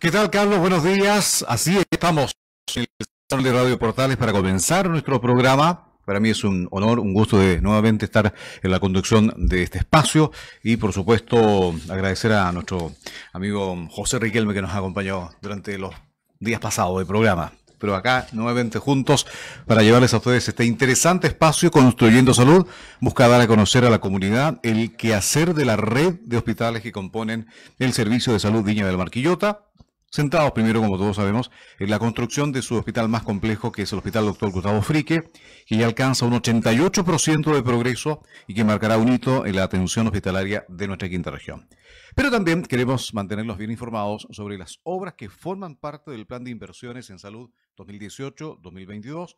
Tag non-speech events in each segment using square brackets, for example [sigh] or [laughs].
¿Qué tal, Carlos? Buenos días. Así estamos en el salón de Radio Portales para comenzar nuestro programa. Para mí es un honor, un gusto de nuevamente estar en la conducción de este espacio y, por supuesto, agradecer a nuestro amigo José Riquelme que nos acompañó durante los días pasados del programa. Pero acá, nuevamente juntos, para llevarles a ustedes este interesante espacio Construyendo Salud, busca dar a conocer a la comunidad el quehacer de la red de hospitales que componen el Servicio de Salud Viña del Marquillota sentados primero, como todos sabemos, en la construcción de su hospital más complejo, que es el Hospital Doctor Gustavo Frique, que ya alcanza un 88% de progreso y que marcará un hito en la atención hospitalaria de nuestra quinta región. Pero también queremos mantenerlos bien informados sobre las obras que forman parte del Plan de Inversiones en Salud 2018-2022,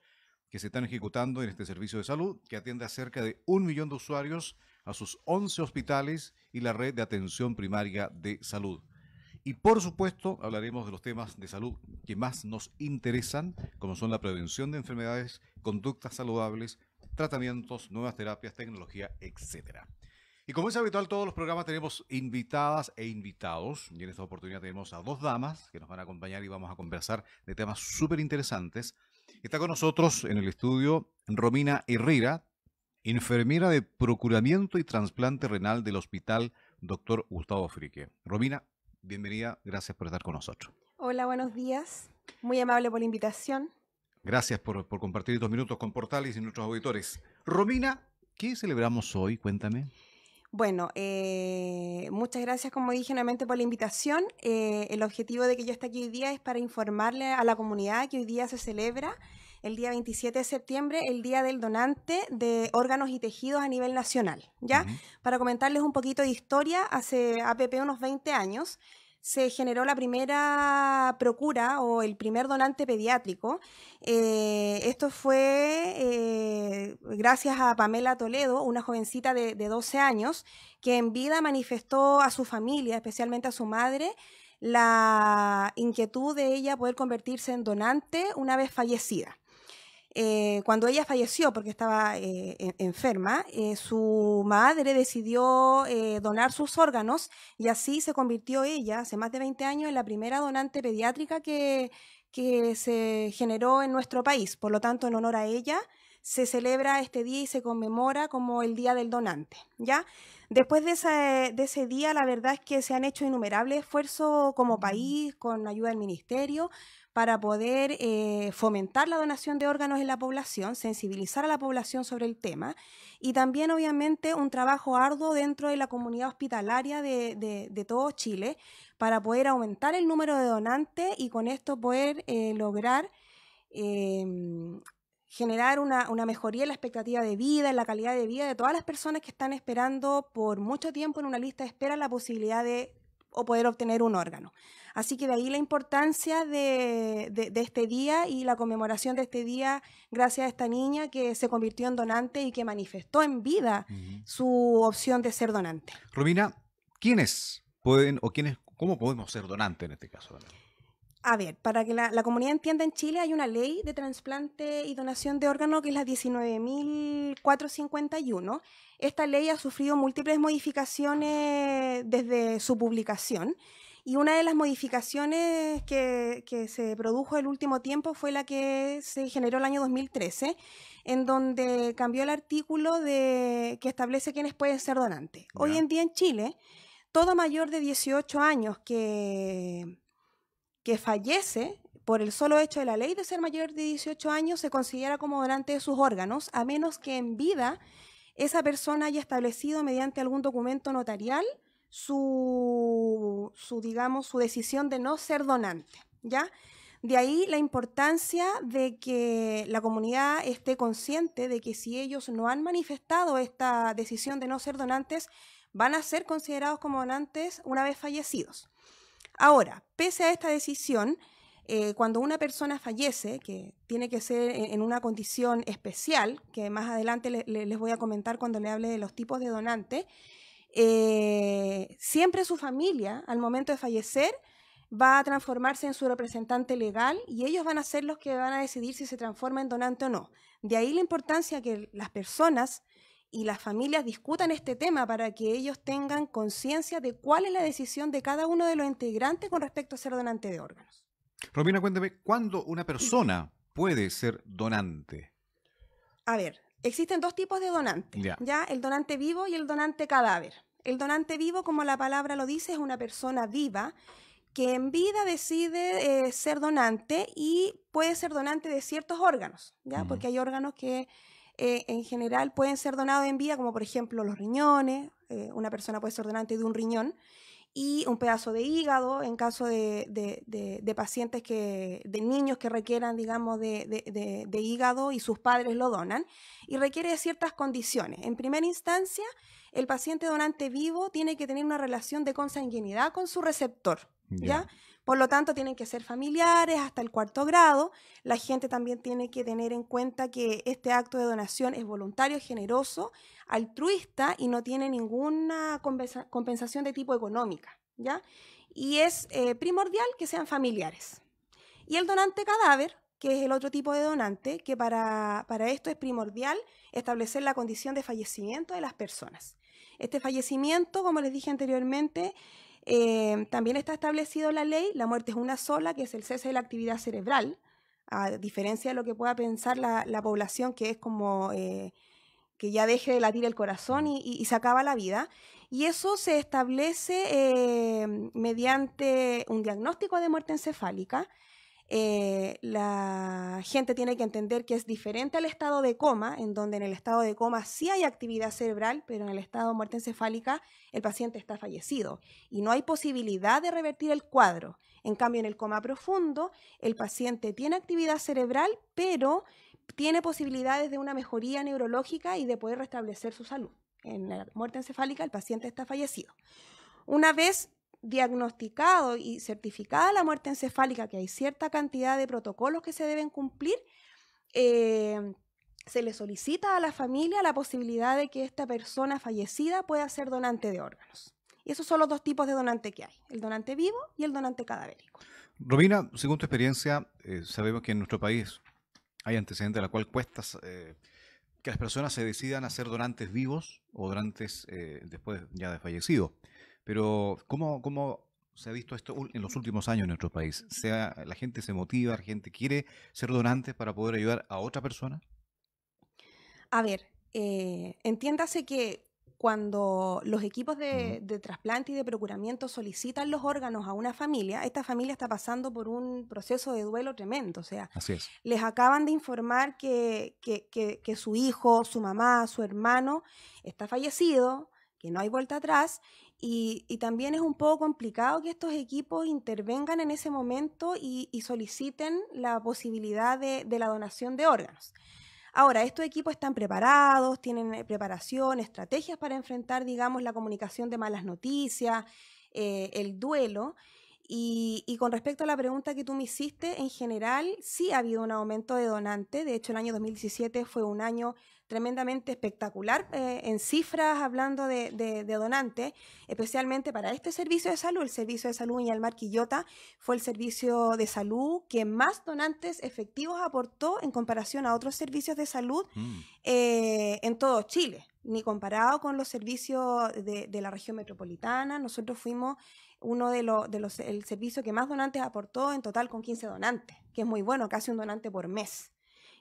que se están ejecutando en este servicio de salud, que atiende a cerca de un millón de usuarios a sus 11 hospitales y la red de atención primaria de salud. Y por supuesto, hablaremos de los temas de salud que más nos interesan, como son la prevención de enfermedades, conductas saludables, tratamientos, nuevas terapias, tecnología, etc. Y como es habitual, todos los programas tenemos invitadas e invitados. Y en esta oportunidad tenemos a dos damas que nos van a acompañar y vamos a conversar de temas súper interesantes. Está con nosotros en el estudio Romina Herrera, enfermera de Procuramiento y trasplante Renal del Hospital Dr. Gustavo Frique. Romina, bienvenida, gracias por estar con nosotros. Hola, buenos días. Muy amable por la invitación. Gracias por, compartir estos minutos con Portales y nuestros auditores. Romina, ¿qué celebramos hoy? Cuéntame. Bueno, eh, muchas gracias, como dije nuevamente, por la invitación. Eh, el objetivo de que yo esté aquí hoy día es para informarle a la comunidad que hoy día se celebra, el día 27 de septiembre, el Día del Donante de Órganos y Tejidos a nivel nacional. ¿ya? Para comentarles un poquito de historia, hace APP unos 20 años, se generó la primera procura o el primer donante pediátrico. Eh, esto fue eh, gracias a Pamela Toledo, una jovencita de, de 12 años, que en vida manifestó a su familia, especialmente a su madre, la inquietud de ella poder convertirse en donante una vez fallecida. Eh, cuando ella falleció porque estaba eh, enferma, eh, su madre decidió donar sus órganos y así se convirtió ella, hace más de 20 años, en la primera donante pediátrica que, se generó en nuestro país. Por lo tanto, en honor a ella, se celebra este día y se conmemora como el Día del Donante. ¿ya? Después de ese, de ese día, la verdad es que se han hecho innumerables esfuerzos como país, con ayuda del Ministerio, para poder eh, fomentar la donación de órganos en la población, sensibilizar a la población sobre el tema y también obviamente un trabajo arduo dentro de la comunidad hospitalaria de, todo Chile para poder aumentar el número de donantes y con esto poder eh, lograr em, generar una, una, mejoría en la expectativa de vida, en la calidad de vida de todas las personas que están esperando por mucho tiempo en una lista de espera la posibilidad de o poder obtener un órgano. Así que de ahí la importancia de, este día y la conmemoración de este día gracias a esta niña que se convirtió en donante y que manifestó en vida su opción de ser donante. Rubina, ¿quiénes pueden o quiénes, cómo podemos ser donante en este caso? A ver, para que la, comunidad entienda, en Chile hay una ley de trasplante y donación de órganos que es la 19.451. Esta ley ha sufrido múltiples modificaciones desde su publicación y una de las modificaciones que, se produjo el último tiempo fue la que se generó el año 2013, en donde cambió el artículo de, que establece quiénes pueden ser donantes. Hoy en día en Chile, todo mayor de 18 años que fallece por el solo hecho de la ley de ser mayor de 18 años se considera como donante de sus órganos, a menos que en vida esa persona haya establecido mediante algún documento notarial su, su, digamos, su decisión de no ser donante, ¿ya? De ahí la importancia de que la comunidad esté consciente de que si ellos no han manifestado esta decisión de no ser donantes, van a ser considerados como donantes una vez fallecidos. Ahora, pese a esta decisión, eh, cuando una persona fallece, que tiene que ser en, una condición especial, que más adelante les voy a comentar cuando le hable de los tipos de donante, eh, siempre su familia, al momento de fallecer, va a transformarse en su representante legal y ellos van a ser los que van a decidir si se transforma en donante o no. De ahí la importancia que las personas y las familias discutan este tema para que ellos tengan conciencia de cuál es la decisión de cada uno de los integrantes con respecto a ser donante de órganos. Romina, cuénteme, ¿cuándo una persona puede ser donante? A ver, existen dos tipos de donantes, ya. el donante vivo y el donante cadáver. El donante vivo, como la palabra lo dice, es una persona viva que en vida decide eh, ser donante y puede ser donante de ciertos órganos, ¿ya? Porque hay órganos que eh, en general pueden ser donados en vida, como por ejemplo los riñones, eh, una persona puede ser donante de un riñón, y un pedazo de hígado en caso de, pacientes que, de niños que requieran, digamos, de, hígado y sus padres lo donan, y requiere ciertas condiciones. En primera instancia, el paciente donante vivo tiene que tener una relación de consanguinidad con su receptor, ¿ya? Por lo tanto, tienen que ser familiares hasta el cuarto grado. La gente también tiene que tener en cuenta que este acto de donación es voluntario, generoso, altruista y no tiene ninguna compensación de tipo económica. ¿ya? Y es eh, primordial que sean familiares. Y el donante cadáver, que es el otro tipo de donante, que para, para esto es primordial establecer la condición de fallecimiento de las personas. Este fallecimiento, como les dije anteriormente, eh, también está establecido la ley, la muerte es una sola, que es el cese de la actividad cerebral, a diferencia de lo que pueda pensar la, población, que es como eh, que ya deje de latir el corazón y, se acaba la vida. Y eso se establece eh, mediante un diagnóstico de muerte encefálica, eh, la gente tiene que entender que es diferente al estado de coma, en donde en el estado de coma sí hay actividad cerebral, pero en el estado de muerte encefálica el paciente está fallecido y no hay posibilidad de revertir el cuadro. En cambio, en el coma profundo, el paciente tiene actividad cerebral, pero tiene posibilidades de una mejoría neurológica y de poder restablecer su salud. En la muerte encefálica el paciente está fallecido. Una vez diagnosticado y certificada la muerte encefálica, que hay cierta cantidad de protocolos que se deben cumplir, eh, se le solicita a la familia la posibilidad de que esta persona fallecida pueda ser donante de órganos. Y esos son los dos tipos de donante que hay, el donante vivo y el donante cadavérico. Robina según tu experiencia, eh, sabemos que en nuestro país hay antecedentes a la cual cuesta eh, que las personas se decidan a ser donantes vivos o donantes después ya de fallecido. Pero, ¿cómo, se ha visto esto en los últimos años en nuestro país? Sea, ¿La gente se motiva, la gente quiere ser donante para poder ayudar a otra persona? A ver, eh, entiéndase que cuando los equipos de, trasplante y de procuramiento solicitan los órganos a una familia, esta familia está pasando por un proceso de duelo tremendo. O sea, les acaban de informar que su hijo, su mamá, su hermano está fallecido, que no hay vuelta atrás y, también es un poco complicado que estos equipos intervengan en ese momento y, soliciten la posibilidad de, la donación de órganos. Ahora, estos equipos están preparados, tienen eh, preparación, estrategias para enfrentar, digamos, la comunicación de malas noticias, eh, el duelo. Y, y, con respecto a la pregunta que tú me hiciste, en general sí ha habido un aumento de donantes. De hecho, el año 2017 fue un año tremendamente espectacular eh, en cifras, hablando de, donantes, especialmente para este servicio de salud. El servicio de salud y Quillota fue el servicio de salud que más donantes efectivos aportó en comparación a otros servicios de salud mm. eh, en todo Chile, ni comparado con los servicios de, la región metropolitana. Nosotros fuimos uno de, los, servicios el servicio que más donantes aportó, en total con 15 donantes, que es muy bueno, casi un donante por mes.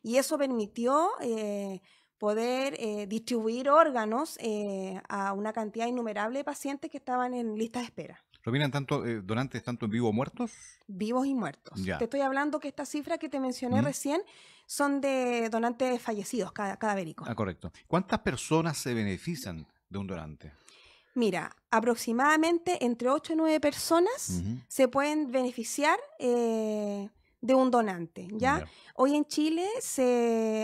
Y eso permitió eh, poder eh, distribuir órganos eh, a una cantidad innumerable de pacientes que estaban en lista de espera. ¿Rominan tanto eh, donantes tanto en o muertos? Vivos y muertos. Te estoy hablando que esta cifra que te mencioné recién son de donantes fallecidos, cada, cadavéricos. Ah, correcto. ¿Cuántas personas se benefician de un donante? Mira, aproximadamente entre 8 y 9 personas se pueden beneficiar de un donante. ¿ya? Hoy en Chile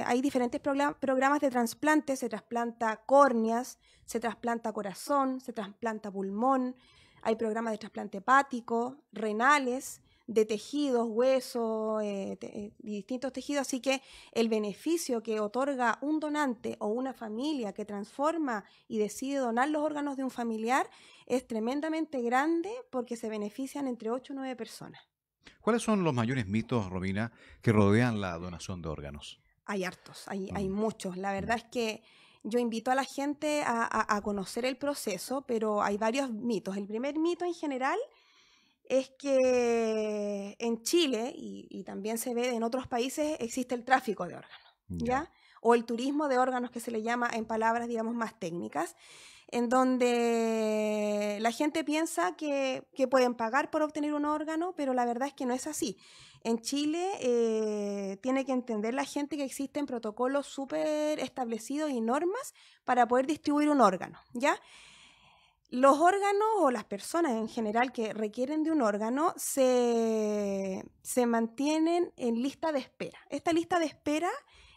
hay diferentes programas de trasplantes, se trasplanta córneas, se trasplanta corazón, se trasplanta pulmón, hay programas de trasplante hepático, renales, de tejidos, huesos, eh, eh, distintos tejidos. Así que el beneficio que otorga un donante o una familia que transforma y decide donar los órganos de un familiar es tremendamente grande porque se benefician entre 8 o 9 personas. ¿Cuáles son los mayores mitos, Robina, que rodean la donación de órganos? Hay hartos, hay, hay mm. muchos. La verdad mm. es que yo invito a la gente a, conocer el proceso, pero hay varios mitos. El primer mito en general es que en Chile, y, también se ve en otros países, existe el tráfico de órganos, ¿ya? O el turismo de órganos que se le llama en palabras, digamos, más técnicas en donde la gente piensa que, pueden pagar por obtener un órgano, pero la verdad es que no es así. En Chile eh, tiene que entender la gente que existen protocolos súper establecidos y normas para poder distribuir un órgano, ¿ya? Los órganos o las personas en general que requieren de un órgano se, se mantienen en lista de espera. Esta lista de espera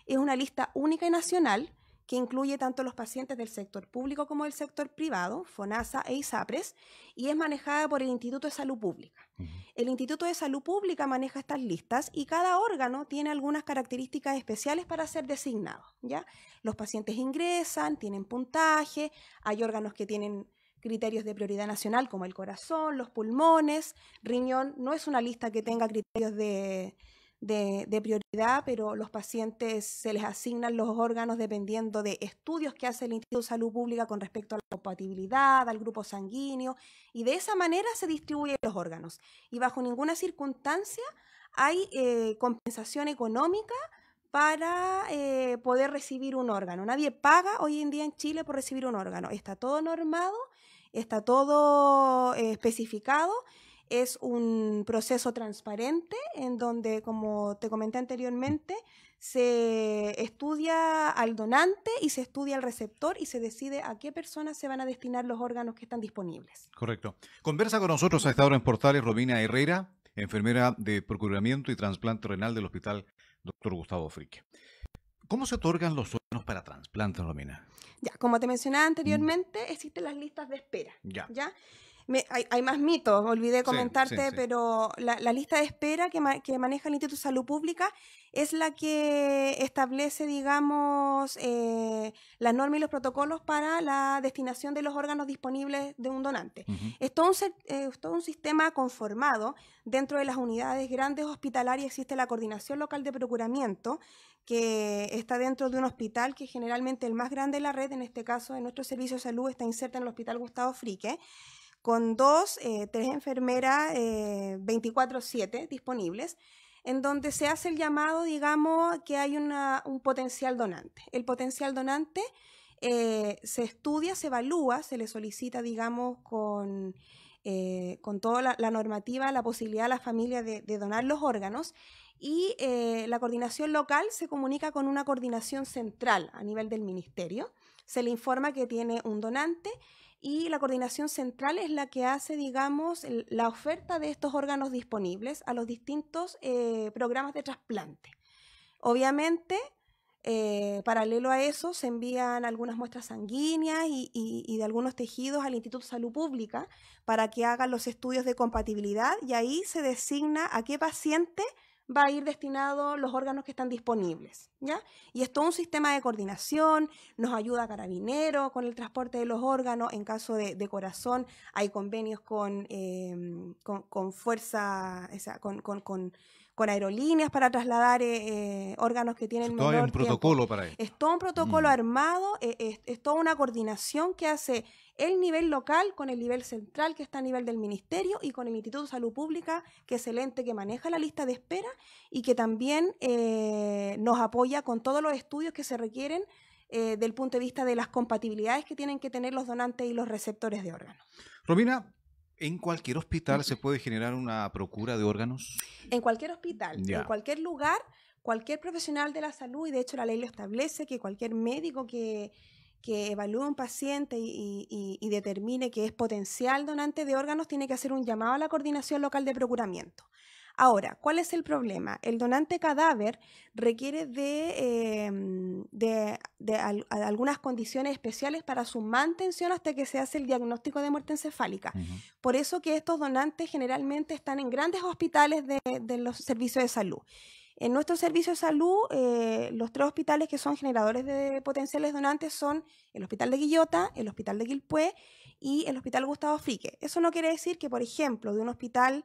es una lista única y nacional que incluye tanto los pacientes del sector público como del sector privado, FONASA e ISAPRES, y es manejada por el Instituto de Salud Pública. El Instituto de Salud Pública maneja estas listas y cada órgano tiene algunas características especiales para ser designado. ¿ya? Los pacientes ingresan, tienen puntaje, hay órganos que tienen criterios de prioridad nacional como el corazón, los pulmones, riñón, no es una lista que tenga criterios de de, prioridad, pero los pacientes se les asignan los órganos dependiendo de estudios que hace el Instituto de Salud Pública con respecto a la compatibilidad, al grupo sanguíneo, y de esa manera se distribuyen los órganos. Y bajo ninguna circunstancia hay eh, compensación económica para eh, poder recibir un órgano. Nadie paga hoy en día en Chile por recibir un órgano. Está todo normado, está todo eh, especificado es un proceso transparente en donde, como te comenté anteriormente, se estudia al donante y se estudia al receptor y se decide a qué personas se van a destinar los órganos que están disponibles. Correcto. Conversa con nosotros a esta hora en Portales Romina Herrera, enfermera de Procuramiento y trasplante Renal del Hospital Dr. Gustavo Frique. ¿Cómo se otorgan los órganos para trasplante, Romina? Ya, como te mencionaba mm. anteriormente, existen las listas de espera. Ya. ¿ya? hay, más mitos, olvidé comentarte, pero la, lista de espera que, maneja el Instituto de Salud Pública es la que establece, digamos, eh, la norma y los protocolos para la destinación de los órganos disponibles de un donante. es, todo un, eh, todo un sistema conformado dentro de las unidades grandes hospitalarias, existe la coordinación local de procuramiento, que está dentro de un hospital que generalmente el más grande de la red, en este caso de nuestro servicio de salud, está inserta en el Hospital Gustavo Frique con dos, eh, tres enfermeras 24/7 eh, disponibles, en donde se hace el llamado, digamos, que hay una, un potencial donante. El potencial donante eh, se estudia, se evalúa, se le solicita, digamos, con, con toda la, normativa, la posibilidad a la familia de, donar los órganos y la coordinación local se comunica con una coordinación central a nivel del ministerio. Se le informa que tiene un donante y la coordinación central es la que hace, digamos, la oferta de estos órganos disponibles a los distintos eh, programas de trasplante. Obviamente, eh, paralelo a eso, se envían algunas muestras sanguíneas y, y, de algunos tejidos al Instituto de Salud Pública para que hagan los estudios de compatibilidad y ahí se designa a qué paciente va a ir destinado los órganos que están disponibles, ¿ya? Y es todo un sistema de coordinación, nos ayuda carabinero con el transporte de los órganos, en caso de, corazón hay convenios em, con, con, fuerza, o sea, con, con aerolíneas para trasladar eh, eh, órganos que tienen menor todo un protocolo para eso. Es todo un protocolo mm. armado, eh, es, toda una coordinación que hace el nivel local con el nivel central que está a nivel del ministerio y con el Instituto de Salud Pública, que es el ente que maneja la lista de espera y que también nos apoya con todos los estudios que se requieren del punto de vista de las compatibilidades que tienen que tener los donantes y los receptores de órganos. Romina, ¿En cualquier hospital se puede generar una procura de órganos? En cualquier hospital, en cualquier lugar, cualquier profesional de la salud, y de hecho la ley lo establece, que cualquier médico que, que evalúe un paciente y, determine que es potencial donante de órganos, tiene que hacer un llamado a la coordinación local de procuramiento. Ahora, ¿cuál es el problema? El donante cadáver requiere de, em, algunas condiciones especiales para su mantención hasta que se hace el diagnóstico de muerte encefálica. Por eso que estos donantes generalmente están en grandes hospitales de, los servicios de salud. En nuestro servicio de salud, eh, los tres hospitales que son generadores de potenciales donantes son el Hospital de Guillota, el Hospital de Quilpué y el Hospital Gustavo Frique. Eso no quiere decir que, por ejemplo, de un hospital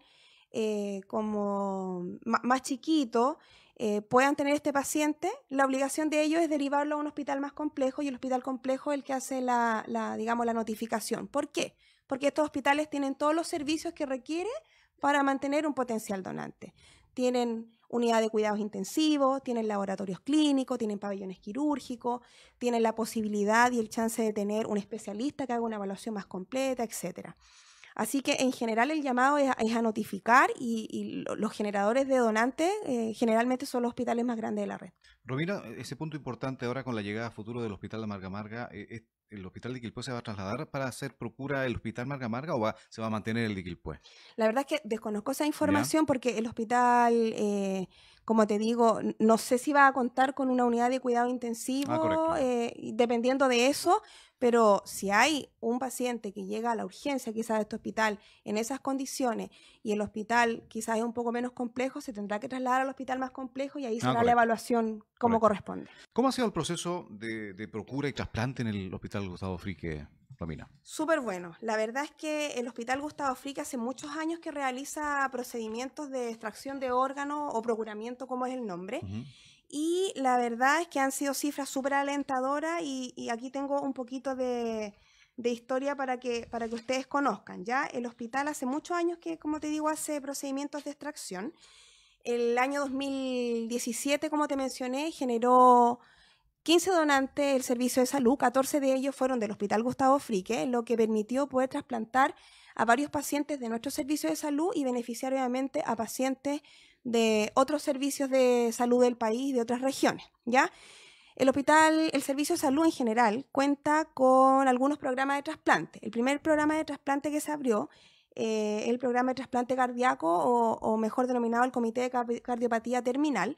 eh, como más chiquito eh, puedan tener este paciente, la obligación de ellos es derivarlo a un hospital más complejo y el hospital complejo es el que hace la, la, digamos, la notificación. ¿Por qué? Porque estos hospitales tienen todos los servicios que requiere para mantener un potencial donante. Tienen unidad de cuidados intensivos, tienen laboratorios clínicos, tienen pabellones quirúrgicos, tienen la posibilidad y el chance de tener un especialista que haga una evaluación más completa, etcétera. Así que en general el llamado es, a notificar y, los generadores de donantes eh, generalmente son los hospitales más grandes de la red. Romina, e, ese punto importante ahora con la llegada a futuro del hospital de Marga Marga, e, ¿el hospital de Quilpué se va a trasladar para hacer procura el hospital Marga Marga o va, se va a mantener el de Quilpué? La verdad es que desconozco esa información porque el hospital... Eh, como te digo, no sé si va a contar con una unidad de cuidado intensivo, ah, eh, dependiendo de eso, pero si hay un paciente que llega a la urgencia quizás de este hospital en esas condiciones y el hospital quizás es un poco menos complejo, se tendrá que trasladar al hospital más complejo y ahí ah, será la evaluación como corresponde. ¿Cómo ha sido el proceso de, de procura y trasplante en el hospital Gustavo Frique, Súper bueno. La verdad es que el Hospital Gustavo Frick hace muchos años que realiza procedimientos de extracción de órganos o procuramiento, como es el nombre. Y la verdad es que han sido cifras súper alentadoras y, aquí tengo un poquito de, historia para que, para que ustedes conozcan. Ya el hospital hace muchos años que, como te digo, hace procedimientos de extracción. El año 2017, como te mencioné, generó 15 donantes del servicio de salud, 14 de ellos fueron del Hospital Gustavo Frique, lo que permitió poder trasplantar a varios pacientes de nuestro servicio de salud y beneficiar obviamente a pacientes de otros servicios de salud del país, de otras regiones, ¿ya? El hospital, el servicio de salud en general, cuenta con algunos programas de trasplante. El primer programa de trasplante que se abrió eh, el programa de trasplante cardíaco o, mejor denominado el Comité de Cardiopatía Terminal,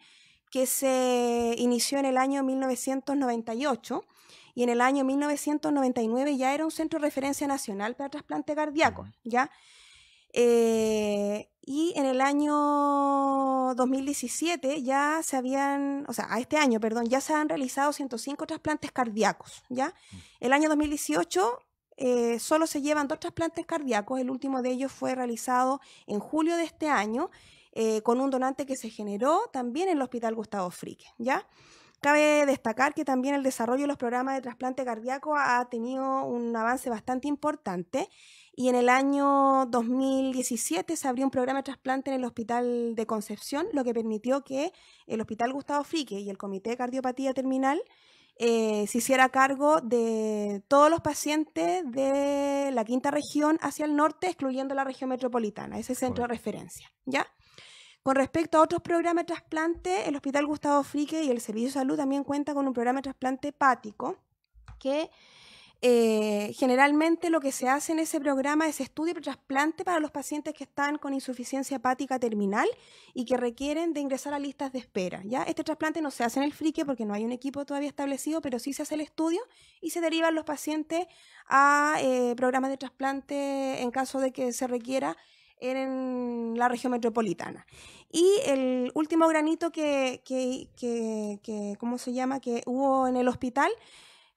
que se inició en el año 1998 y en el año 1999 ya era un centro de referencia nacional para trasplante cardíaco, ¿ya? Eh, y en el año 2017 ya se habían, o sea, a este año, perdón, ya se han realizado 105 trasplantes cardíacos, ¿ya? Mm. El año 2018 eh, solo se llevan dos trasplantes cardíacos, el último de ellos fue realizado en julio de este año eh, con un donante que se generó también en el Hospital Gustavo Frique, ¿ya? Cabe destacar que también el desarrollo de los programas de trasplante cardíaco ha tenido un avance bastante importante y en el año 2017 se abrió un programa de trasplante en el Hospital de Concepción, lo que permitió que el Hospital Gustavo Frique y el Comité de Cardiopatía Terminal eh, se hiciera cargo de todos los pacientes de la quinta región hacia el norte, excluyendo la región metropolitana, ese centro de referencia. ¿ya? Con respecto a otros programas de trasplante, el Hospital Gustavo Frique y el Servicio de Salud también cuentan con un programa de trasplante hepático que eh, generalmente lo que se hace en ese programa es estudio de trasplante para los pacientes que están con insuficiencia hepática terminal y que requieren de ingresar a listas de espera. ¿ya? Este trasplante no se hace en el frique porque no hay un equipo todavía establecido, pero sí se hace el estudio y se derivan los pacientes a eh, programas de trasplante en caso de que se requiera en la región metropolitana. Y el último granito que, que, que, ¿cómo se llama?, que hubo en el hospital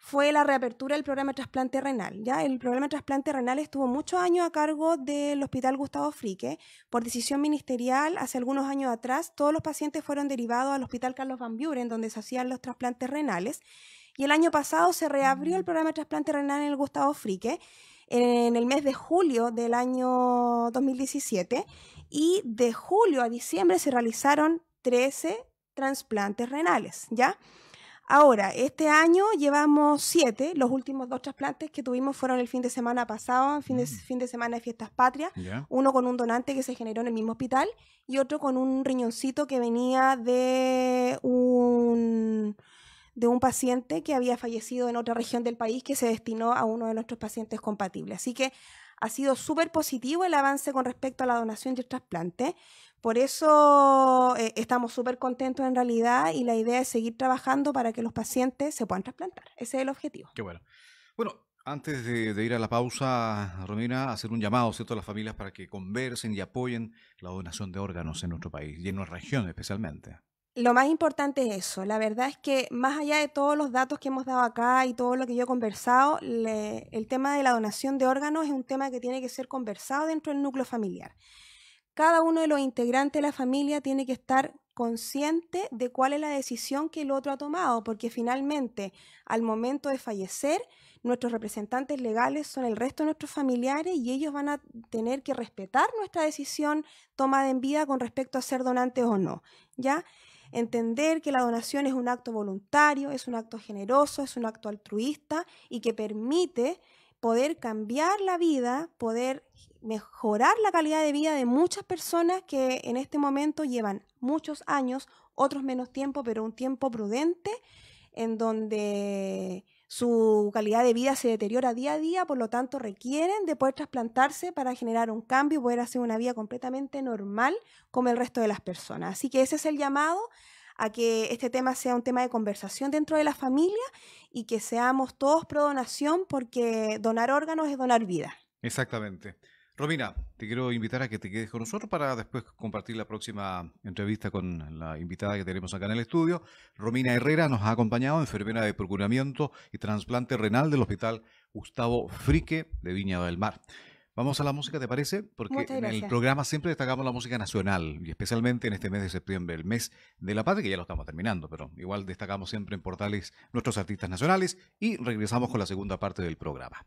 fue la reapertura del programa de trasplante renal. ¿ya? El programa de trasplante renal estuvo muchos años a cargo del Hospital Gustavo Frique. Por decisión ministerial, hace algunos años atrás, todos los pacientes fueron derivados al Hospital Carlos Van Buren, donde se hacían los trasplantes renales. Y el año pasado se reabrió el mm. programa de trasplante renal en el Gustavo Frique en el mes de julio del año 2017 y de julio a diciembre se realizaron 13 trasplantes renales, ¿ya? Ahora, este año llevamos siete, los últimos dos trasplantes que tuvimos fueron el fin de semana pasado, fin de, mm. fin de semana de fiestas patrias, uno con un donante que se generó en el mismo hospital y otro con un riñoncito que venía de un de un paciente que había fallecido en otra región del país que se destinó a uno de nuestros pacientes compatibles. Así que ha sido súper positivo el avance con respecto a la donación y el trasplante. Por eso eh, estamos súper contentos en realidad y la idea es seguir trabajando para que los pacientes se puedan trasplantar. Ese es el objetivo. Qué bueno. Bueno, antes de, de, ir a la pausa, Romina, hacer un llamado ¿cierto? a las familias para que conversen y apoyen la donación de órganos en nuestro país y en nuestra región especialmente lo más importante es eso. La verdad es que más allá de todos los datos que hemos dado acá y todo lo que yo he conversado, el tema de la donación de órganos es un tema que tiene que ser conversado dentro del núcleo familiar. Cada uno de los integrantes de la familia tiene que estar consciente de cuál es la decisión que el otro ha tomado, porque finalmente al momento de fallecer, nuestros representantes legales son el resto de nuestros familiares y ellos van a tener que respetar nuestra decisión tomada en vida con respecto a ser donantes o no, ¿ya? entender que la donación es un acto voluntario, es un acto generoso, es un acto altruista y que permite poder cambiar la vida, poder mejorar la calidad de vida de muchas personas que en este momento llevan muchos años, otros menos tiempo, pero un tiempo prudente en donde su calidad de vida se deteriora día a día, por lo tanto requieren de poder trasplantarse para generar un cambio y poder hacer una vida completamente normal como el resto de las personas. Así que ese es el llamado a que este tema sea un tema de conversación dentro de la familia y que seamos todos pro donación porque donar órganos es donar vida. Exactamente. Romina, te quiero invitar a que te quedes con nosotros para después compartir la próxima entrevista con la invitada que tenemos acá en el estudio. Romina Herrera nos ha acompañado, enfermera de procuramiento y trasplante renal del Hospital Gustavo Frique de Viña del Mar. Vamos a la música, ¿te parece? Porque en el programa siempre destacamos la música nacional y especialmente en este mes de septiembre, el mes de la patria, que ya lo estamos terminando, pero igual destacamos siempre en portales nuestros artistas nacionales y regresamos con la segunda parte del programa.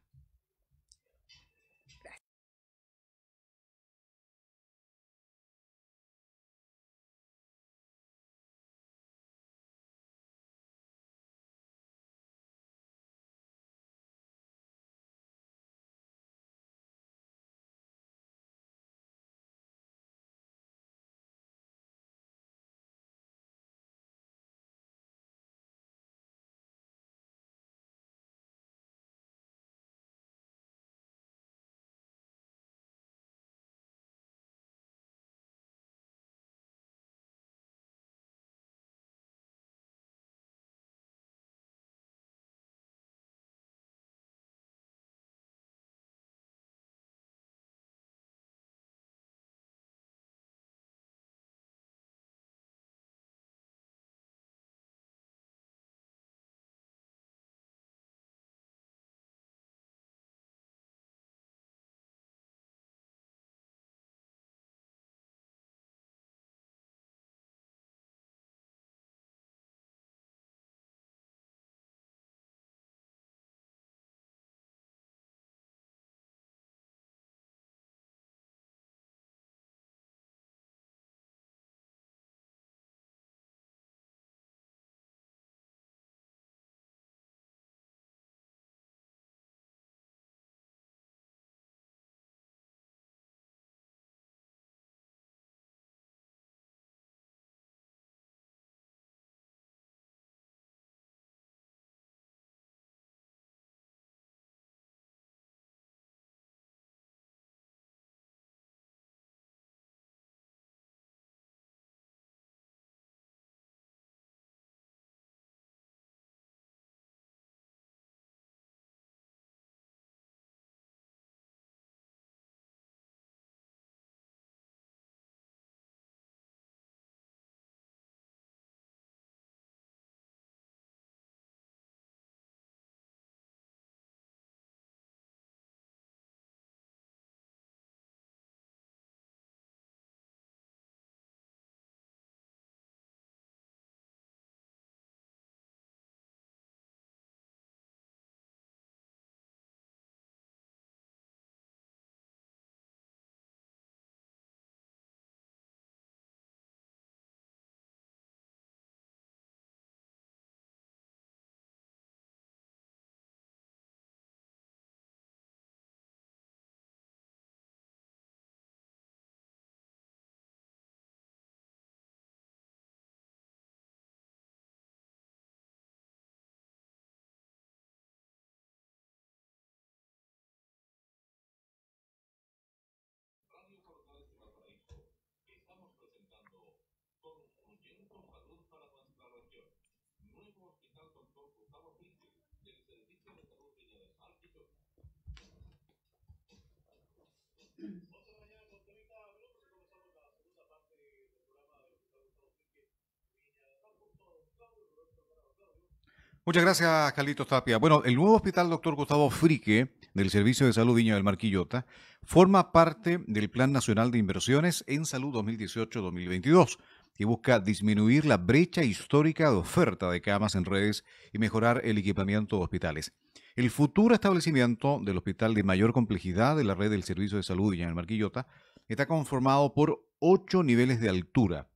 Muchas gracias, Carlitos Tapia. Bueno, el nuevo hospital Doctor Gustavo Frique del Servicio de Salud Viña del Marquillota, forma parte del Plan Nacional de Inversiones en Salud 2018-2022 y busca disminuir la brecha histórica de oferta de camas en redes y mejorar el equipamiento de hospitales. El futuro establecimiento del hospital de mayor complejidad de la red del Servicio de Salud en el Marquillota está conformado por ocho niveles de altura,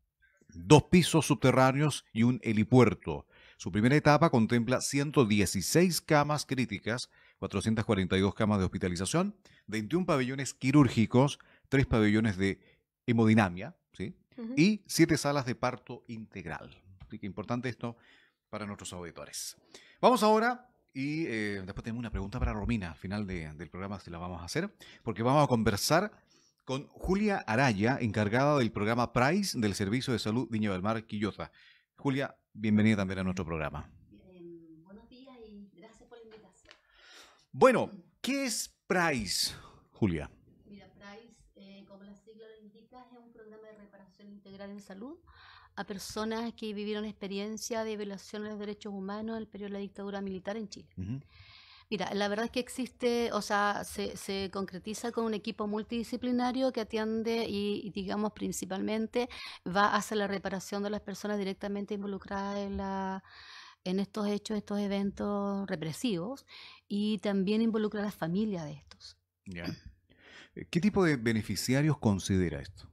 dos pisos subterráneos y un helipuerto. Su primera etapa contempla 116 camas críticas, 442 camas de hospitalización, 21 pabellones quirúrgicos, tres pabellones de hemodinamia, y siete salas de parto integral. Así que importante esto para nuestros auditores. Vamos ahora y eh, después tenemos una pregunta para Romina al final de, del programa, si la vamos a hacer, porque vamos a conversar con Julia Araya, encargada del programa PRICE del Servicio de Salud Niño del Mar Quillota. Julia, bienvenida también a nuestro programa. Em, buenos días y gracias por la invitación. Bueno, ¿qué es PRICE, Julia? Mira, PRICE, eh, como la sigla lo indica, es un programa integrar en Salud a personas que vivieron experiencia de violación de los derechos humanos en el periodo de la dictadura militar en Chile. Mira, la verdad es que existe, o sea, se, concretiza con un equipo multidisciplinario que atiende y, digamos, principalmente va hacia la reparación de las personas directamente involucradas en, la, en estos hechos, estos eventos represivos, y también involucra a las familias de estos. ¿Qué tipo de beneficiarios considera esto?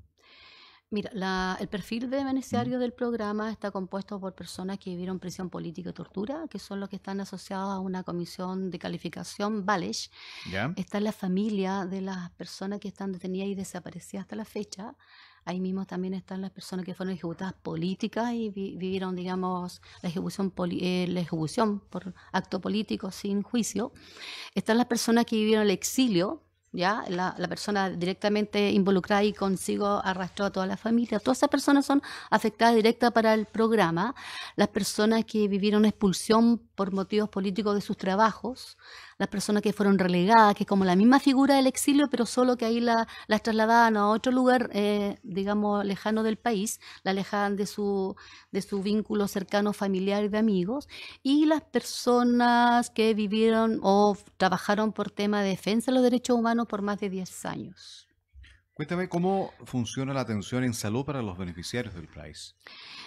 Mira, el perfil de beneficiario mm. del programa está compuesto por personas que vivieron prisión política y tortura, que son los que están asociados a una comisión de calificación, VALESH. Está la familia de las personas que están detenidas y desaparecidas hasta la fecha. Ahí mismo también están las personas que fueron ejecutadas políticas y vivieron, digamos, la ejecución, eh, la ejecución por acto político sin juicio. Están las personas que vivieron el exilio, ¿ya? La, persona directamente involucrada y consigo arrastró a toda la familia. Todas esas personas son afectadas directa para el programa. Las personas que vivieron expulsión por motivos políticos de sus trabajos, las personas que fueron relegadas, que como la misma figura del exilio, pero solo que ahí las trasladaban a otro lugar, eh, digamos, lejano del país, la alejaban de su, de su vínculo cercano familiar y de amigos, y las personas que vivieron o trabajaron por tema de defensa de los derechos humanos por más de 10 años. Cuéntame cómo funciona la atención en salud para los beneficiarios del PRICE.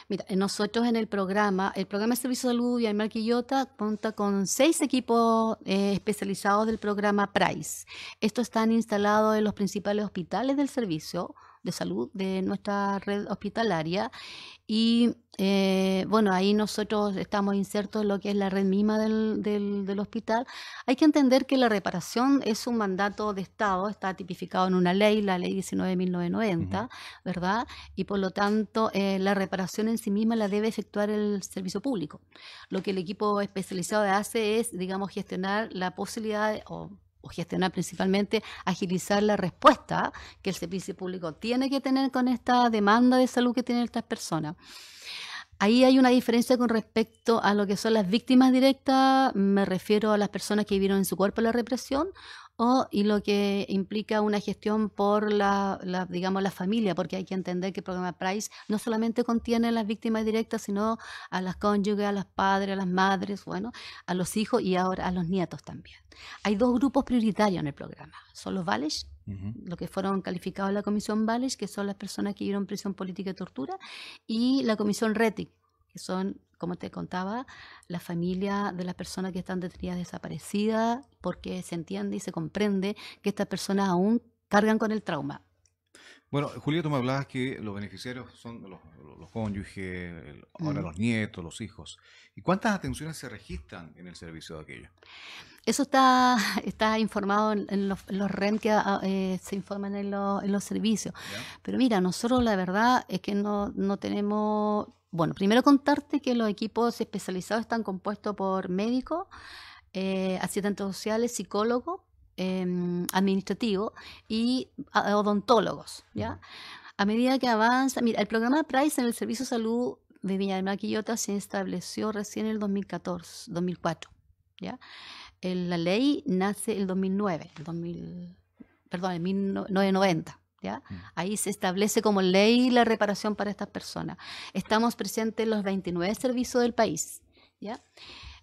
Mira, nosotros en el programa, el programa de servicio de salud el Marquillota cuenta con seis equipos eh, especializados del programa PRICE. Estos están instalados en los principales hospitales del servicio, de salud de nuestra red hospitalaria. Y eh, bueno, ahí nosotros estamos insertos en lo que es la red misma del, del, hospital. Hay que entender que la reparación es un mandato de Estado, está tipificado en una ley, la ley 19.990, ¿verdad? Y por lo tanto, eh, la reparación en sí misma la debe efectuar el servicio público. Lo que el equipo especializado hace es, digamos, gestionar la posibilidad o o gestionar principalmente, agilizar la respuesta que el servicio público tiene que tener con esta demanda de salud que tienen estas personas. Ahí hay una diferencia con respecto a lo que son las víctimas directas, me refiero a las personas que vivieron en su cuerpo la represión o, y lo que implica una gestión por la, digamos, la familia, porque hay que entender que el programa PRICE no solamente contiene a las víctimas directas, sino a las cónyuges, a las padres, a las madres, bueno, a los hijos y ahora a los nietos también. Hay dos grupos prioritarios en el programa, son los vales los lo que fueron calificados la Comisión Vales, que son las personas que dieron prisión política y tortura, y la Comisión RETIC, que son como te contaba, la familia de las personas que están detenidas desaparecidas, porque se entiende y se comprende que estas personas aún cargan con el trauma. Bueno, Julio, tú me hablabas que los beneficiarios son los, cónyuges, ahora los nietos, los hijos. ¿Y cuántas atenciones se registran en el servicio de aquello? Eso está, [laughs] está informado en los, REN que ah, eh, se informan en, los servicios. Pero mira, nosotros la verdad es que no, no tenemos bueno, primero contarte que los equipos especializados están compuestos por médicos, eh, asistentes sociales, psicólogos, em, administrativos y ah, odontólogos. ¿ya? A medida que avanza, mira, el programa PRICE en el Servicio de Salud de Viña del Quillota se estableció recién en el 2014, 2004. ¿ya? la ley nace el 2009, 2000, perdón, el 1990. Mm. Ahí se establece como ley la reparación para estas personas. Estamos presentes en los 29 servicios del país,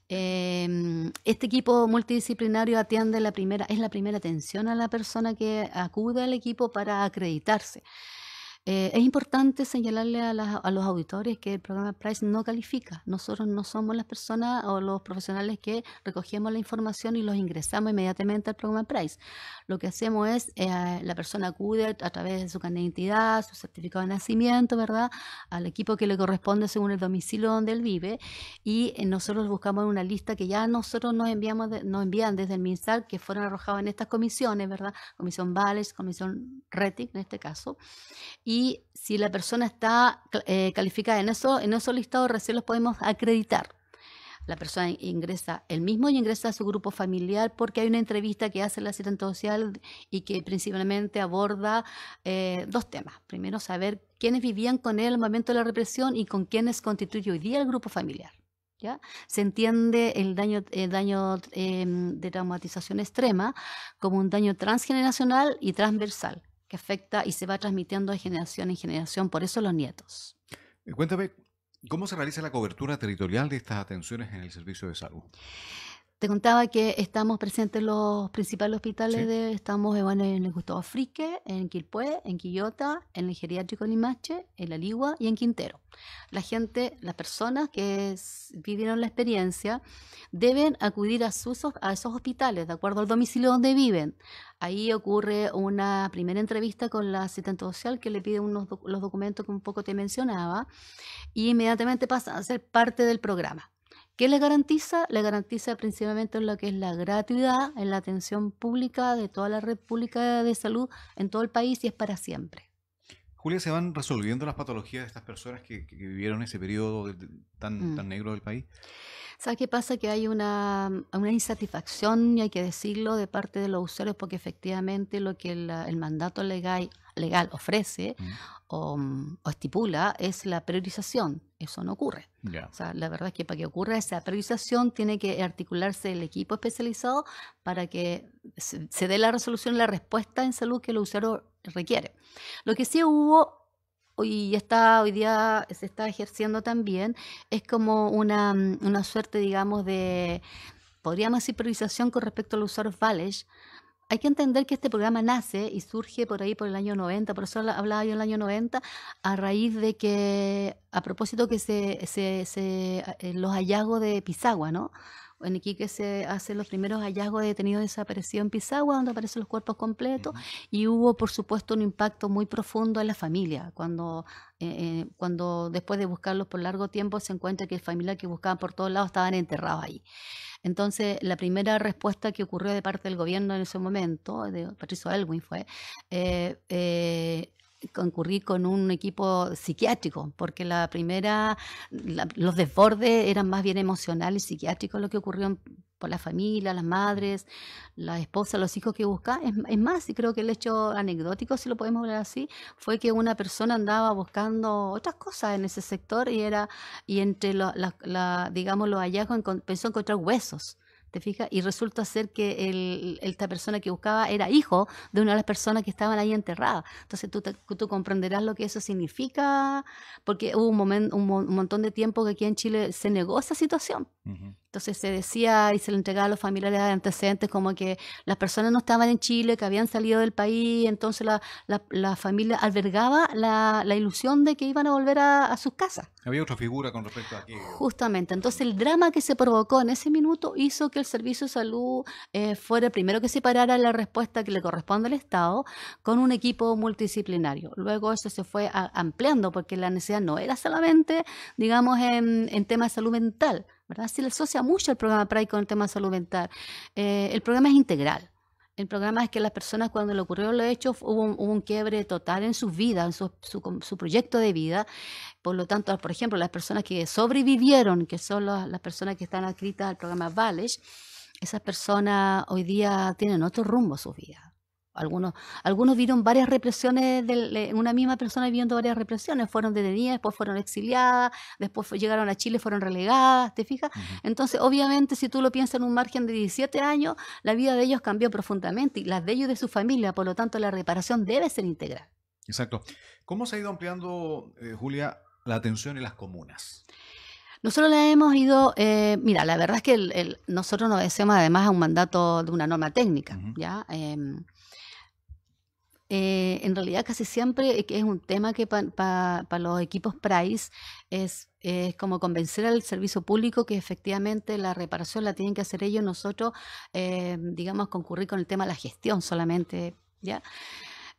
em, este equipo multidisciplinario atiende la primera, es la primera atención a la persona que acude al equipo para acreditarse. Eh, es importante señalarle a, los auditores que el programa Price no califica. Nosotros no somos las personas o los profesionales que recogemos la información y los ingresamos inmediatamente al programa Price. Lo que hacemos es, eh, la persona acude a través de su carnet identidad, su certificado de nacimiento, ¿verdad? Al equipo que le corresponde según el domicilio donde él vive y eh, nosotros buscamos una lista que ya nosotros nos, enviamos nos envían desde el minsal que fueron arrojados en estas comisiones, ¿verdad? Comisión Vales, Comisión RETIC en este caso y si la persona está eh, calificada en, eso, en esos listados, recién los podemos acreditar. La persona ingresa el mismo y ingresa a su grupo familiar porque hay una entrevista que hace la asistente social y que principalmente aborda eh, dos temas. Primero, saber quiénes vivían con él el momento de la represión y con quiénes constituye hoy día el grupo familiar. ¿Ya? Se entiende el daño, daño em, de traumatización extrema como un daño transgeneracional y transversal que afecta y se va transmitiendo de generación en generación, por eso los nietos. Eh, cuéntame, ¿cómo se realiza la cobertura territorial de estas atenciones en el servicio de salud? Te contaba que estamos presentes en los principales hospitales, de, estamos eh, en el Gustavo Frique, en Quilpué, en Quillota, en el geriátrico Limache, en La Ligua y en Quintero. La gente, las personas que vivieron la experiencia deben acudir a, sus, esos hospitales de acuerdo al domicilio donde viven. Ahí ocurre una primera entrevista con la asistente social que le pide unos los documentos que un poco te mencionaba y inmediatamente pasa a ser parte del programa. ¿Qué le garantiza? Le garantiza principalmente lo que es la gratuidad en la atención pública de toda la república de salud en todo el país y es para siempre. Julia, ¿se van resolviendo las patologías de estas personas que, vivieron ese periodo mm. tan, negro del país? ¿Sabes qué pasa? Que hay una, insatisfacción, y hay que decirlo, de parte de los usuarios, porque efectivamente lo que el, mandato legal, ofrece mm. o estipula es la priorización eso no ocurre. O sea, la verdad es que para que ocurra esa priorización tiene que articularse el equipo especializado para que se, dé la resolución, la respuesta en salud que el usuario requiere. Lo que sí hubo y está hoy día se está ejerciendo también es como una, una suerte, digamos, de, podríamos decir, priorización con respecto al los usuarios hay que entender que este programa nace y surge por ahí por el año 90, por eso hablaba yo en el año 90, a raíz de que, a propósito que se, eh, los hallazgos de Pisagua, ¿no? en Iquique se hacen los primeros hallazgos de detenidos desaparecidos en Pisagua, donde aparecen los cuerpos completos, y hubo, por supuesto, un impacto muy profundo en la familia, cuando, eh, eh, cuando después de buscarlos por largo tiempo se encuentra que familia que buscaban por todos lados estaban enterrados ahí. Entonces, la primera respuesta que ocurrió de parte del gobierno en ese momento, de Patricio Elwin fue, eh, eh concurrir con un equipo psiquiátrico, porque la primera, los desbordes eran más bien emocionales, psiquiátricos, lo que ocurrió por la familia, las madres, la esposa, los hijos que buscaba. Es, más, y creo que el hecho anecdótico, si lo podemos hablar así, fue que una persona andaba buscando otras cosas en ese sector y era y entre los, digamos, los hallazgos pensó encontrar huesos ¿Te fijas? Y resulta ser que esta persona que buscaba era hijo de una de las personas que estaban ahí enterradas. Entonces tú, tú comprenderás lo que eso significa, porque hubo un, un, montón de tiempo que aquí en Chile se negó esa situación. Entonces se decía y se le entregaba a los familiares antecedentes como que las personas no estaban en Chile, que habían salido del país, entonces la, la, familia albergaba la, ilusión de que iban a volver a, sus casas. Había otra figura con respecto a aquí. Justamente, entonces el drama que se provocó en ese minuto hizo que el Servicio de Salud eh, fuera el primero que separara la respuesta que le corresponde al Estado con un equipo multidisciplinario. Luego eso se fue ampliando porque la necesidad no era solamente, digamos, en, en tema de salud mental se le asocia mucho el programa PRAI con el tema salud mental. Eh, el programa es integral. El programa es que las personas cuando le ocurrió lo hecho hubo un, quiebre total en su vida, en su, proyecto de vida. Por lo tanto, por ejemplo, las personas que sobrevivieron, que son las, personas que están adscritas al programa Vales, esas personas hoy día tienen otro rumbo a su vida algunos, algunos vieron varias represiones, en una misma persona viviendo varias represiones, fueron detenidas, después fueron exiliadas, después llegaron a Chile, fueron relegadas, ¿te fijas? Entonces, obviamente, si tú lo piensas en un margen de 17 años, la vida de ellos cambió profundamente y las de ellos y de su familia, por lo tanto, la reparación debe ser integral. Exacto. ¿Cómo se ha ido ampliando, eh, Julia, la atención en las comunas? Nosotros la hemos ido, eh, mira, la verdad es que nosotros nos deseamos además a un mandato de una norma técnica, ¿ya? Em, eh, en realidad casi siempre e, es un tema que para los equipos Price es, es, como convencer al servicio público que efectivamente la reparación la tienen que hacer ellos, nosotros, eh, digamos, concurrir con el tema de la gestión solamente, ¿ya?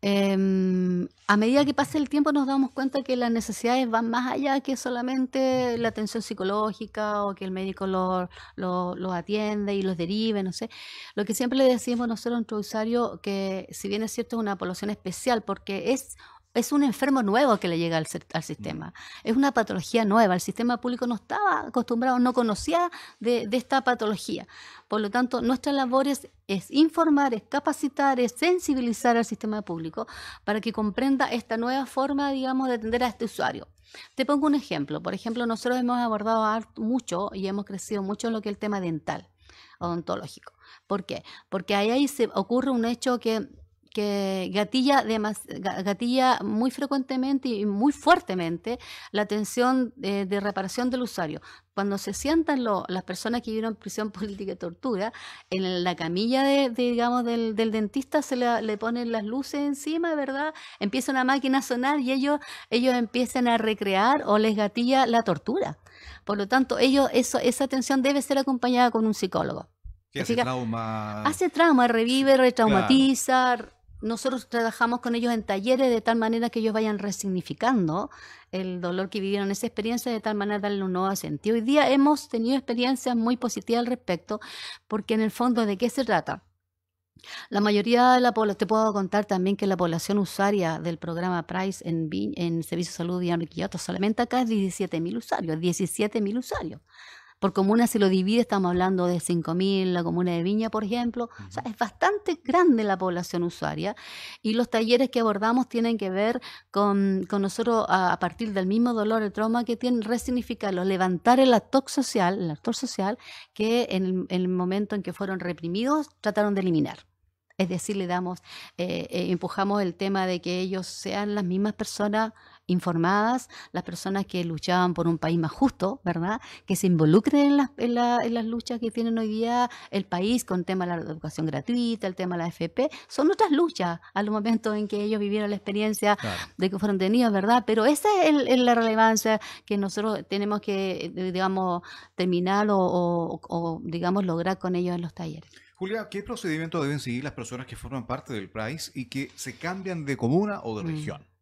Em, a medida que pasa el tiempo nos damos cuenta que las necesidades van más allá que solamente la atención psicológica o que el médico los lo, atiende y los derive, no sé. Lo que siempre le decimos nosotros a nuestro usuario, que si bien es cierto es una población especial porque es es un enfermo nuevo que le llega al, sistema, mm. es una patología nueva, el sistema público no estaba acostumbrado, no conocía de, esta patología. Por lo tanto, nuestra labor es, informar, es capacitar, es sensibilizar al sistema público para que comprenda esta nueva forma, digamos, de atender a este usuario. Te pongo un ejemplo. Por ejemplo, nosotros hemos abordado mucho y hemos crecido mucho en lo que es el tema dental, odontológico. ¿Por qué? Porque ahí se ocurre un hecho que que gatilla, gatilla muy frecuentemente y muy fuertemente la atención eh, de reparación del usuario. Cuando se sientan las personas que vivieron prisión [laughs] política y tortura, en la camilla de, digamos, del, dentista se le ponen las luces encima, ¿verdad? Empieza una máquina a sonar y ellos, ellos empiezan a recrear o les gatilla la tortura. Por lo tanto, ellos, eso, esa atención debe ser acompañada con un psicólogo. Que hace trauma. Hace trauma, revive, retraumatiza, nosotros trabajamos con ellos en talleres de tal manera que ellos vayan resignificando el dolor que vivieron, esa experiencia de tal manera darle un nuevo sentido. Hoy día hemos tenido experiencias muy positivas al respecto, porque en el fondo, ¿de qué se trata? La mayoría de la población, te puedo contar también que la población usuaria del programa Price en, en Servicio de Salud y Quillota, solamente acá es 17.000 usuarios, 17.000 usuarios. Por comuna, se lo divide, estamos hablando de 5.000, la comuna de Viña, por ejemplo. O sea, es bastante grande la población usuaria. Y los talleres que abordamos tienen que ver con, nosotros a, partir del mismo dolor el trauma que tienen, resignificarlo, levantar el actor social, el actor social que en el, momento en que fueron reprimidos trataron de eliminar. Es decir, le damos, eh, eh, empujamos el tema de que ellos sean las mismas personas informadas, las personas que luchaban por un país más justo, ¿verdad? Que se involucren en las, en, las luchas que tienen hoy día el país con el tema de la educación gratuita, el tema de la AFP. Son otras luchas al momento en que ellos vivieron la experiencia de que fueron tenidos, ¿verdad? Pero esa es, la relevancia que nosotros tenemos que, eh, digamos, terminar o, digamos, lograr con ellos en los talleres. Julia, ¿qué procedimiento deben seguir las personas que forman parte del país y que se cambian de comuna o de mm. región?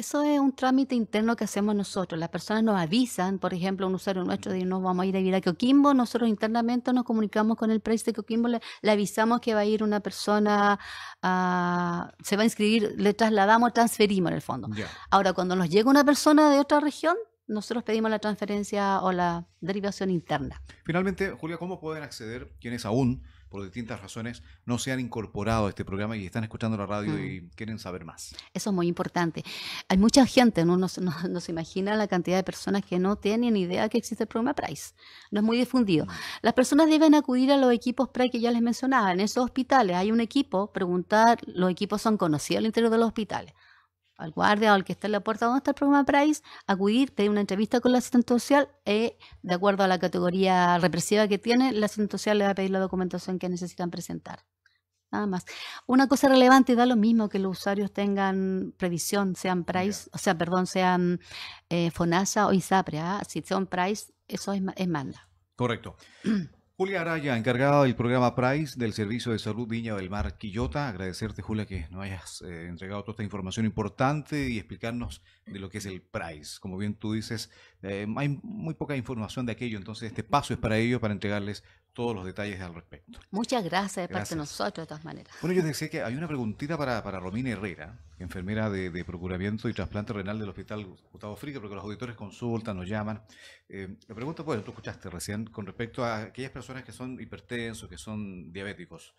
Eso es un trámite interno que hacemos nosotros. Las personas nos avisan, por ejemplo, un usuario nuestro de nos vamos a ir a vivir a Coquimbo. Nosotros internamente nos comunicamos con el precio de Coquimbo, le, avisamos que va a ir una persona, se va a inscribir, le trasladamos, transferimos en el fondo. Ahora, cuando nos llega una persona de otra región, nosotros pedimos la transferencia o la derivación interna. Finalmente, Julia, ¿cómo pueden acceder quienes aún por distintas razones no se han incorporado a este programa y están escuchando la radio y mm. quieren saber más. Eso es muy importante. Hay mucha gente, ¿no? se nos, imagina la cantidad de personas que no tienen idea que existe el programa PRICE. No es muy difundido. Mm. Las personas deben acudir a los equipos PRICE que ya les mencionaba. En esos hospitales hay un equipo, preguntar, los equipos son conocidos al interior de los hospitales al guardia o al que está en la puerta donde está el programa Price, acudir, pedir una entrevista con la asistente social y, eh, de acuerdo a la categoría represiva que tiene, la asistente social le va a pedir la documentación que necesitan presentar. Nada más. Una cosa relevante, da lo mismo que los usuarios tengan previsión, sean Price, o sea, perdón, sean eh, FONASA o ISAPRE. ¿ah? Si son Price, eso es, es manda. Correcto. [clears throat] Julia Araya, encargada del programa Price del Servicio de Salud Viña del Mar Quillota. Agradecerte, Julia, que nos hayas eh, entregado toda esta información importante y explicarnos de lo que es el Price. Como bien tú dices, eh, hay muy poca información de aquello, entonces este paso es para ello, para entregarles todos los detalles al respecto. Muchas gracias de parte de nosotros, de todas maneras. Bueno, yo decía que hay una preguntita para, para Romina Herrera, enfermera de, de, Procuramiento y Trasplante Renal del Hospital Gustavo Frique, porque los auditores consultan, nos llaman. Eh, la pregunta, bueno, tú escuchaste recién, con respecto a aquellas personas que son hipertensos, que son diabéticos,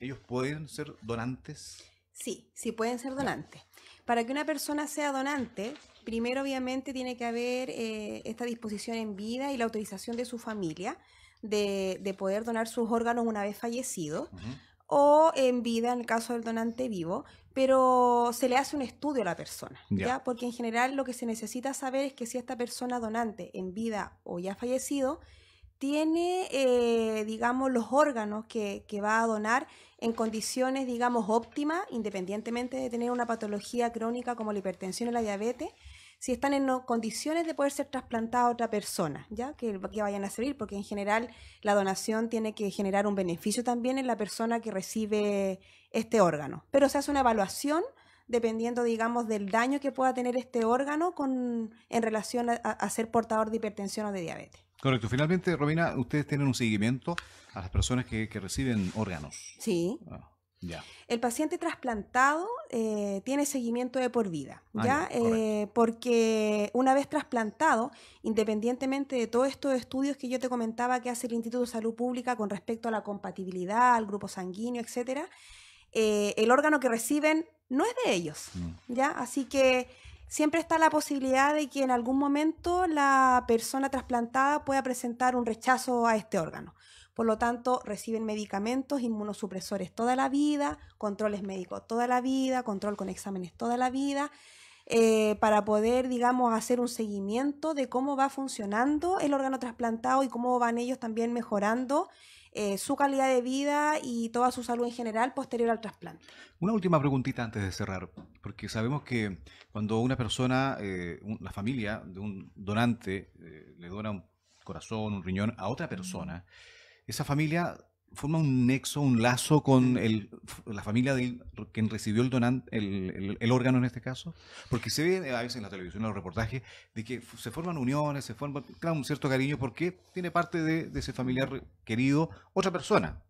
¿ellos pueden ser donantes? Sí, sí pueden ser donantes. Para que una persona sea donante, primero obviamente tiene que haber eh, esta disposición en vida y la autorización de su familia de, poder donar sus órganos una vez fallecido. o en vida en el caso del donante vivo, pero se le hace un estudio a la persona, ¿ya? Porque en general lo que se necesita saber es que si esta persona donante en vida o ya fallecido tiene, eh, digamos, los órganos que, va a donar en condiciones, digamos, óptimas, independientemente de tener una patología crónica como la hipertensión o la diabetes, si están en condiciones de poder ser trasplantada a otra persona, ya que, vayan a servir, porque en general la donación tiene que generar un beneficio también en la persona que recibe este órgano. Pero se hace una evaluación dependiendo, digamos, del daño que pueda tener este órgano con, en relación a, ser portador de hipertensión o de diabetes. Correcto. Finalmente, Romina, ustedes tienen un seguimiento a las personas que, reciben órganos. Sí. Ah. El paciente trasplantado eh, tiene seguimiento de por vida, ah, ¿ya? Eh, porque una vez trasplantado, independientemente de todos estos estudios que yo te comentaba que hace el Instituto de Salud Pública con respecto a la compatibilidad, al grupo sanguíneo, etcétera, eh, el órgano que reciben no es de ellos, mm. ¿ya? Así que siempre está la posibilidad de que en algún momento la persona trasplantada pueda presentar un rechazo a este órgano. Por lo tanto, reciben medicamentos inmunosupresores toda la vida, controles médicos toda la vida, control con exámenes toda la vida, eh, para poder, digamos, hacer un seguimiento de cómo va funcionando el órgano trasplantado y cómo van ellos también mejorando eh, su calidad de vida y toda su salud en general posterior al trasplante. Una última preguntita antes de cerrar, porque sabemos que cuando una persona, eh, la familia de un donante eh, le dona un corazón, un riñón a otra persona, esa familia forma un nexo, un lazo con la familia de quien recibió el, donante, el, órgano en este caso? Porque se ve a veces en la televisión, en los reportajes, de que se forman uniones, se forman, claro, un cierto cariño porque tiene parte de, ese familiar querido otra persona.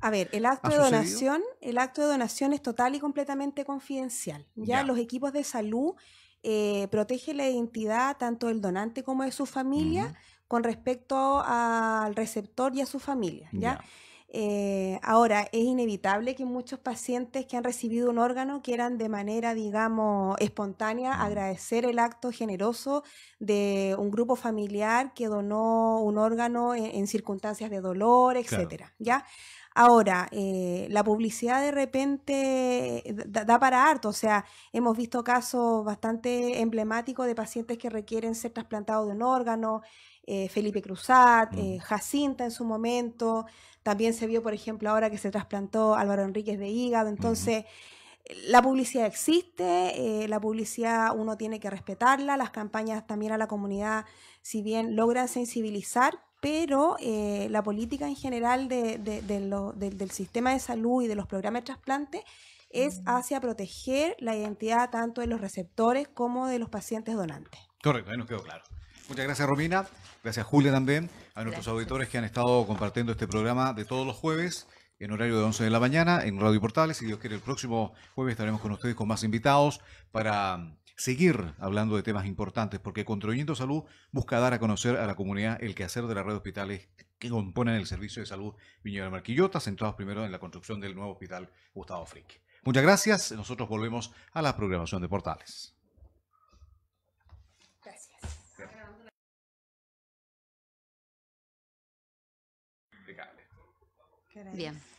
A ver, el acto de donación, el acto de donación es total y completamente confidencial. Ya, los equipos de salud eh, la identidad tanto del donante como de su familia con respecto al receptor y a su familia. ¿ya? Eh, ahora, es inevitable que muchos pacientes que han recibido un órgano quieran de manera, digamos, espontánea agradecer el acto generoso de un grupo familiar que donó un órgano en, circunstancias de dolor, etcétera, ¿ya? Ahora, eh, la publicidad de repente eh, da, para harto, o sea, hemos visto casos bastante emblemáticos de pacientes que requieren ser trasplantados de un órgano, eh, Felipe Cruzat, mm. Jacinta en su momento, también se vio, por ejemplo, ahora que se trasplantó Álvaro Enríquez de hígado, entonces... La publicidad existe, la publicidad uno tiene que respetarla, las campañas también a la comunidad, si bien logran sensibilizar, pero eh, la política en general del sistema de salud y de los programas de trasplante es mm. hacia proteger la identidad tanto de los receptores como de los pacientes donantes. Correcto, ahí nos quedó claro. Muchas gracias Romina, gracias Julia también, a nuestros auditores que han estado compartiendo este programa de todos los jueves en horario de 11 de la mañana en Radio Portales. Si Dios quiere, el próximo jueves estaremos con ustedes con más invitados para seguir hablando de temas importantes, porque Construyendo Salud busca dar a conocer a la comunidad el quehacer de la red de hospitales que componen el Servicio de Salud Viña Marquillota, centrados primero en la construcción del nuevo hospital Gustavo Frick. Muchas gracias. Nosotros volvemos a la programación de portales. Gracias. Bien.